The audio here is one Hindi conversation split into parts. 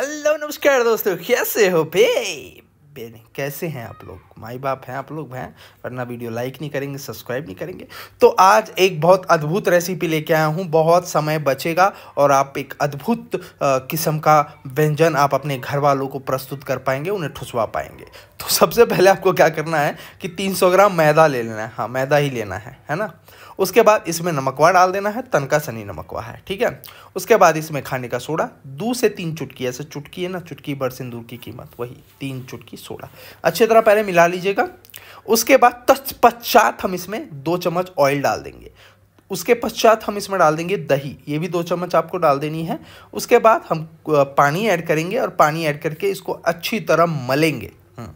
हेलो नमस्कार दोस्तों कैसे हो बे कैसे हैं आप लोग माई बाप हैं आप लोग हैं वरना वीडियो लाइक नहीं करेंगे सब्सक्राइब नहीं करेंगे तो आज एक बहुत अद्भुत रेसिपी लेके आया हूँ बहुत समय बचेगा और आप एक अद्भुत किस्म का व्यंजन आप अपने घर वालों को प्रस्तुत कर पाएंगे उन्हें ठुसवा पाएंगे तो सबसे पहले आपको क्या करना है कि 300 ग्राम मैदा ले लेना है हाँ मैदा ही लेना है है ना उसके बाद इसमें नमकवा डाल देना है तनका सनी नमकवा है ठीक है उसके बाद इसमें खाने का सोडा दो से तीन चुटकी ऐसे चुटकी है ना चुटकी बरसिंदूर की कीमत वही तीन चुटकी सोडा अच्छी तरह पहले मिला मिला लीजिएगा उसके बाद तत्पश्चात हम इसमें दो चम्मच ऑयल डाल देंगे उसके पश्चात हम इसमें डाल देंगे दही ये भी दो चम्मच आपको डाल देनी है उसके बाद हम पानी ऐड करेंगे और पानी ऐड करके इसको अच्छी तरह मलेंगे हम्म।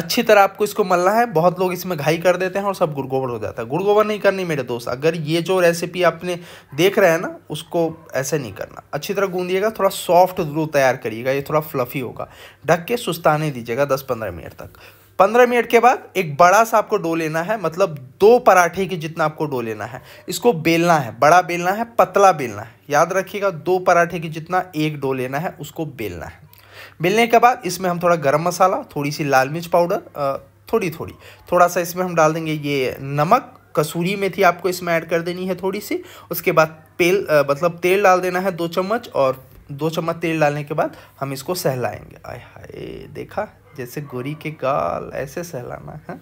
अच्छी तरह आपको इसको मलना है बहुत लोग इसमें घाई कर देते हैं और सब गुड़गोबर हो जाता है गुड़गोबर नहीं करनी मेरे दोस्त अगर ये जो रेसिपी आपने देख रहे हैं ना उसको ऐसे नहीं करना अच्छी तरह गूंदिएगा थोड़ा सॉफ्ट दूध तैयार करिएगा ये थोड़ा फ्लफ़ी होगा ढक के सुस्ताने दीजिएगा दस पंद्रह मिनट तक पंद्रह मिनट के बाद एक बड़ा सा आपको डो लेना है मतलब दो पराठे के जितना आपको डो लेना है इसको बेलना है बड़ा बेलना है पतला बेलना है याद रखिएगा दो पराठे के जितना एक डो लेना है उसको बेलना है बेलने के बाद इसमें हम थोड़ा गर्म मसाला थोड़ी सी लाल मिर्च पाउडर थोड़ी थोड़ी थोड़ा सा इसमें हम डाल देंगे ये नमक कसूरी मेथी आपको इसमें ऐड कर देनी है थोड़ी सी उसके बाद तेल मतलब तेल डाल देना है दो चम्मच और दो चम्मच तेल डालने के बाद हम इसको सहलाएंगे आय हाय देखा जैसे गोरी के गाल ऐसे सहलाना है हाँ?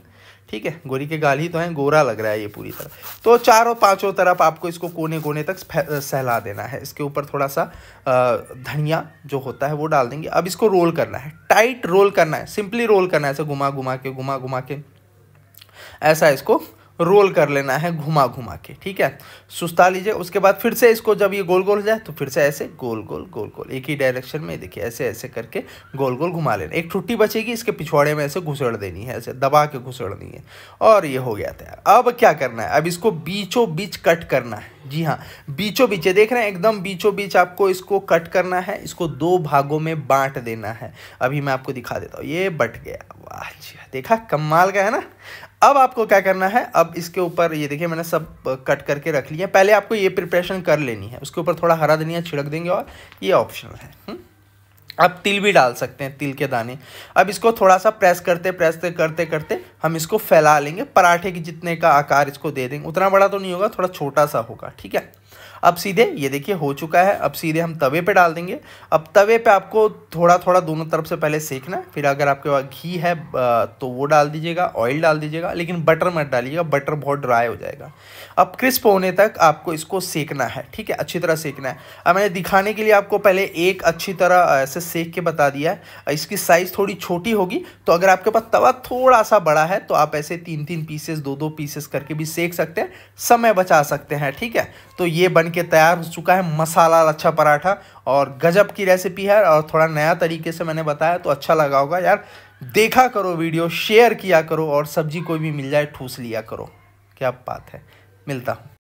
ठीक है गोरी के गाल ही तो हैं गोरा लग रहा है ये पूरी तरह तो चारों पांचों तरफ आपको इसको कोने कोने तक सहला देना है इसके ऊपर थोड़ा सा धनिया जो होता है वो डाल देंगे अब इसको रोल करना है टाइट रोल करना है सिंपली रोल करना है ऐसे घुमा घुमा के घुमा घुमा के ऐसा इसको रोल कर लेना है घुमा घुमा के ठीक है सुस्ता लीजिए उसके बाद फिर से इसको जब ये गोल गोल हो जाए तो फिर से ऐसे गोल गोल गोल गोल एक ही डायरेक्शन में देखिए ऐसे ऐसे करके गोल गोल घुमा लेना एक ठुट्टी बचेगी इसके पिछवाड़े में ऐसे घुसड़ देनी है ऐसे दबा के घुसड़नी है और ये हो गया तैयार अब क्या करना है अब इसको बीचों बीच कट करना है जी हाँ बीचों बीच देख रहे हैं एकदम बीचों बीच आपको इसको कट करना है इसको दो भागों में बांट देना है अभी मैं आपको दिखा देता हूँ ये बट गया वाह जी देखा कमाल का है ना अब आपको क्या करना है अब इसके ऊपर ये देखिए मैंने सब कट करके रख लिया पहले आपको ये प्रिपरेशन कर लेनी है उसके ऊपर थोड़ा हरा धनिया छिड़क देंगे और ये ऑप्शनल है हम्म? अब आप तिल भी डाल सकते हैं तिल के दाने अब इसको थोड़ा सा प्रेस करते प्रेस करते करते हम इसको फैला लेंगे पराठे के जितने का आकार इसको दे देंगे उतना बड़ा तो नहीं होगा थोड़ा छोटा सा होगा ठीक है अब सीधे ये देखिए हो चुका है अब सीधे हम तवे पे डाल देंगे अब तवे पे आपको थोड़ा थोड़ा दोनों तरफ से पहले सेकना है फिर अगर आपके पास घी है तो वो डाल दीजिएगा ऑयल डाल दीजिएगा लेकिन बटर मत डालिएगा बटर बहुत ड्राई हो जाएगा अब क्रिस्प होने तक आपको इसको सेकना है ठीक है अच्छी तरह सेकना है अब मैंने दिखाने के लिए आपको पहले एक अच्छी तरह ऐसे सेक के बता दिया है इसकी साइज़ थोड़ी छोटी होगी तो अगर आपके पास तवा थोड़ा सा बड़ा है तो आप ऐसे तीन तीन पीसेस दो दो पीसेस करके भी सेक सकते हैं समय बचा सकते हैं ठीक है तो ये ये बन के तैयार हो चुका है मसाला लच्छा पराठा और गजब की रेसिपी है और थोड़ा नया तरीके से मैंने बताया तो अच्छा लगा होगा यार देखा करो वीडियो शेयर किया करो और सब्जी कोई भी मिल जाए ठूस लिया करो क्या बात है मिलता हूँ